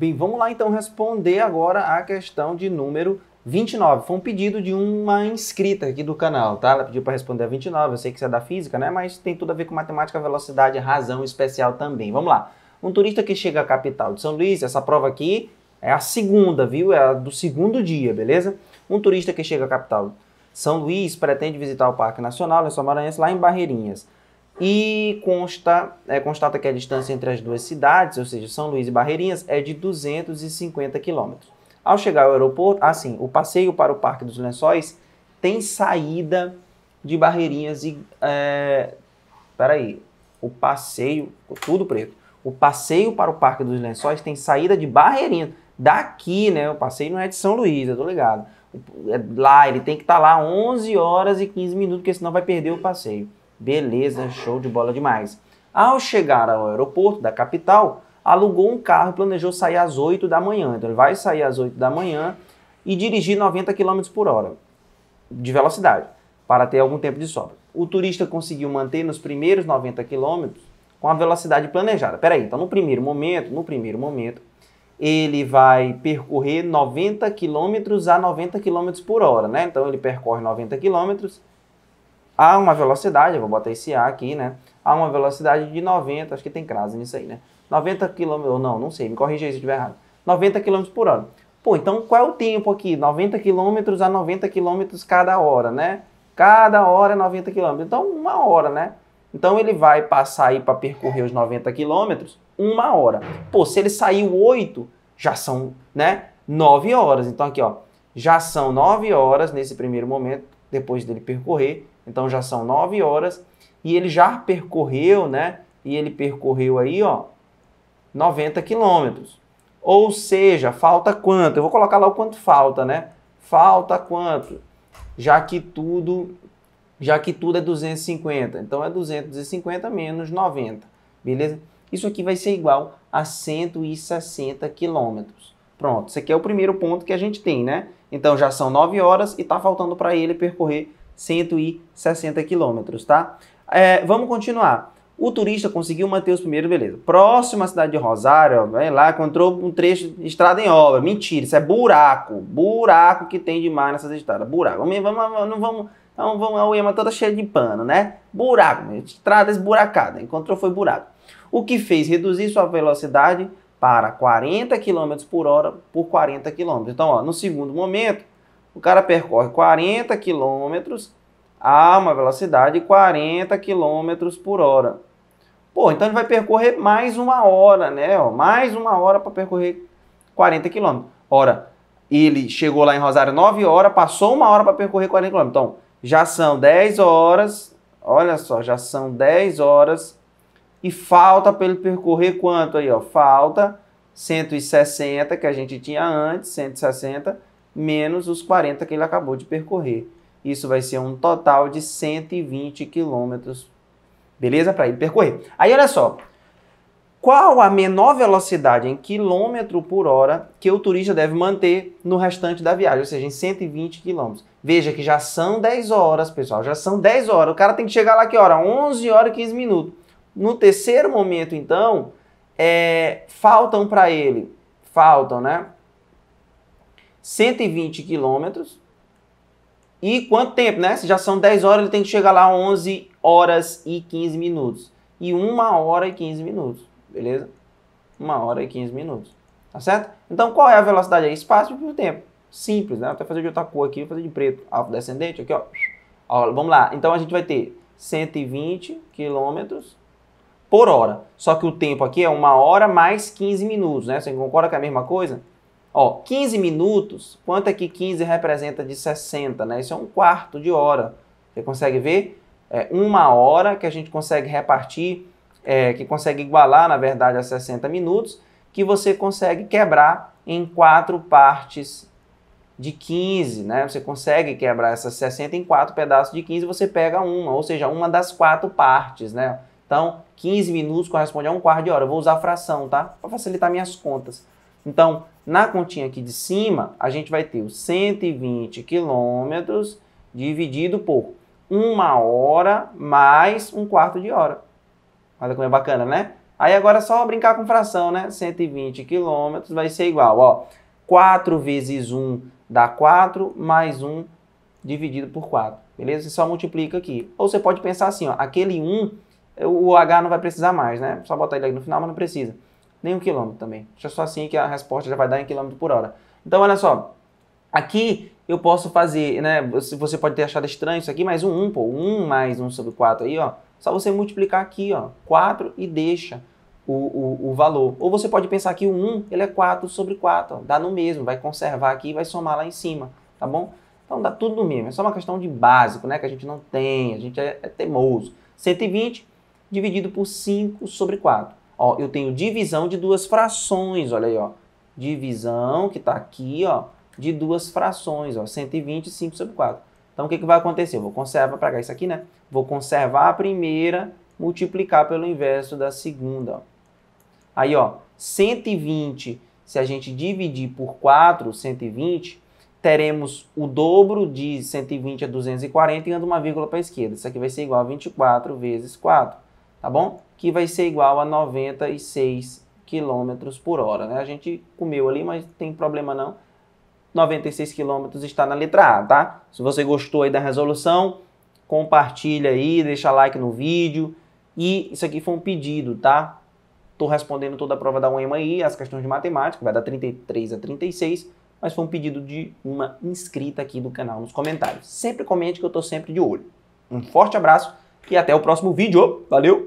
Bem, vamos lá então responder agora a questão de número 29. Foi um pedido de uma inscrita aqui do canal, tá? Ela pediu para responder a 29. Eu sei que isso é da física, né? Mas tem tudo a ver com matemática, velocidade, razão especial também. Vamos lá. Um turista que chega à capital de São Luís, essa prova aqui é a segunda, viu? É a do segundo dia, beleza? Um turista que chega à capital São Luís pretende visitar o Parque Nacional Lençol Maranhense lá em Barreirinhas e consta, é, constata que a distância entre as duas cidades, ou seja, São Luís e Barreirinhas, é de 250 quilômetros. Ao chegar ao aeroporto, assim, o passeio para o Parque dos Lençóis tem saída de Barreirinhas e. É, peraí, o passeio, tudo preto. O passeio para o Parque dos Lençóis tem saída de Barreirinhas. Daqui, né? O passeio não é de São Luís, eu tô ligado. É, lá, ele tem que estar tá lá 11 horas e 15 minutos, porque senão vai perder o passeio. Beleza, show de bola demais. Ao chegar ao aeroporto da capital, alugou um carro e planejou sair às 8 da manhã. Então ele vai sair às 8 da manhã e dirigir 90 km por hora de velocidade para ter algum tempo de sobra. O turista conseguiu manter nos primeiros 90 km com a velocidade planejada. Peraí, então no primeiro momento, no primeiro momento, ele vai percorrer 90 km a 90 km por hora, né? Então ele percorre 90 km a uma velocidade, vou botar esse A aqui, né? A uma velocidade de 90, acho que tem crase nisso aí, né? 90 km, não, não sei, me corrija aí se estiver errado. 90 km por hora. Pô, então qual é o tempo aqui? 90 km a 90 km cada hora, né? Cada hora é 90 km. Então, uma hora, né? Então ele vai passar aí para percorrer os 90 quilômetros uma hora. Pô, se ele saiu 8, já são, né, 9 horas. Então aqui, ó, já são 9 horas nesse primeiro momento, depois dele percorrer então já são 9 horas e ele já percorreu, né? E ele percorreu aí, ó, 90 quilômetros. Ou seja, falta quanto? Eu vou colocar lá o quanto falta, né? Falta quanto? Já que tudo, já que tudo é 250. Então é 250 menos 90, beleza? Isso aqui vai ser igual a 160 quilômetros. Pronto, esse aqui é o primeiro ponto que a gente tem, né? Então já são 9 horas e está faltando para ele percorrer 160 quilômetros, tá? É, vamos continuar. O turista conseguiu manter os primeiro, beleza. Próximo à cidade de Rosário, vai lá, encontrou um trecho de estrada em obra. Mentira, isso é buraco. Buraco que tem demais nessas estradas. Buraco. Vamos, vamos, não vamos. Então vamos a Uema toda cheia de pano, né? Buraco, estrada esburacada. Encontrou foi buraco. O que fez reduzir sua velocidade para 40 km por hora por 40 km. Então, ó, no segundo momento, o cara percorre 40 quilômetros a uma velocidade de 40 quilômetros por hora. Pô, então ele vai percorrer mais uma hora, né? Ó, mais uma hora para percorrer 40 quilômetros. Ora, ele chegou lá em Rosário 9 horas, passou uma hora para percorrer 40 quilômetros. Então, já são 10 horas, olha só, já são 10 horas e falta para ele percorrer quanto aí, ó? Falta 160 que a gente tinha antes, 160 menos os 40 que ele acabou de percorrer. Isso vai ser um total de 120 quilômetros, beleza? Para ele percorrer. Aí olha só, qual a menor velocidade em quilômetro por hora que o turista deve manter no restante da viagem, ou seja, em 120 quilômetros. Veja que já são 10 horas, pessoal, já são 10 horas. O cara tem que chegar lá que hora? 11 horas e 15 minutos. No terceiro momento, então, é, faltam para ele, faltam, né? 120 quilômetros. E quanto tempo, né? Se já são 10 horas, ele tem que chegar lá 11 horas e 15 minutos. E 1 hora e 15 minutos, beleza? 1 hora e 15 minutos, tá certo? Então, qual é a velocidade aí? É espaço e tempo. Simples, né? Vou Até fazer de outra cor aqui, vou fazer de preto. Alto descendente, aqui, ó. ó. Vamos lá. Então, a gente vai ter 120 quilômetros por hora. Só que o tempo aqui é 1 hora mais 15 minutos, né? Você concorda que é a mesma coisa? Ó, 15 minutos, quanto é que 15 representa de 60, né? Isso é um quarto de hora. Você consegue ver? É uma hora que a gente consegue repartir, é, que consegue igualar, na verdade, a 60 minutos, que você consegue quebrar em quatro partes de 15, né? Você consegue quebrar essas 60 em quatro pedaços de 15, você pega uma, ou seja, uma das quatro partes, né? Então, 15 minutos corresponde a um quarto de hora. Eu vou usar fração, tá? Para facilitar minhas contas. Então, na continha aqui de cima, a gente vai ter os 120 quilômetros dividido por uma hora mais um quarto de hora. Olha como é bacana, né? Aí agora é só brincar com fração, né? 120 quilômetros vai ser igual, ó. 4 vezes 1 dá 4, mais 1 dividido por 4. Beleza? Você só multiplica aqui. Ou você pode pensar assim, ó. Aquele 1, o H não vai precisar mais, né? Só botar ele aqui no final, mas não precisa nem um quilômetro também. Deixa é só assim que a resposta já vai dar em quilômetro por hora. Então, olha só. Aqui eu posso fazer, né? Você pode ter achado estranho isso aqui, mas um 1, um, pô. 1 mais 1 um sobre 4 aí, ó. Só você multiplicar aqui, ó. 4 e deixa o, o, o valor. Ou você pode pensar que o 1, ele é 4 sobre 4. Ó. Dá no mesmo. Vai conservar aqui e vai somar lá em cima, tá bom? Então dá tudo no mesmo. É só uma questão de básico, né? Que a gente não tem. A gente é, é teimoso. 120 dividido por 5 sobre 4. Ó, eu tenho divisão de duas frações, olha aí, ó. Divisão, que está aqui, ó, de duas frações, ó, 125 sobre 4. Então, o que, que vai acontecer? Eu vou conservar para cá isso aqui, né? Vou conservar a primeira, multiplicar pelo inverso da segunda. Ó. Aí, ó, 120, se a gente dividir por 4, 120, teremos o dobro de 120 a 240 e anda uma vírgula para a esquerda. Isso aqui vai ser igual a 24 vezes 4 tá bom? Que vai ser igual a 96 km por hora, né? A gente comeu ali, mas não tem problema não. 96 km está na letra A, tá? Se você gostou aí da resolução, compartilha aí, deixa like no vídeo. E isso aqui foi um pedido, tá? Tô respondendo toda a prova da UEM aí, as questões de matemática, vai dar 33 a 36, mas foi um pedido de uma inscrita aqui do canal nos comentários. Sempre comente que eu tô sempre de olho. Um forte abraço e até o próximo vídeo. Valeu!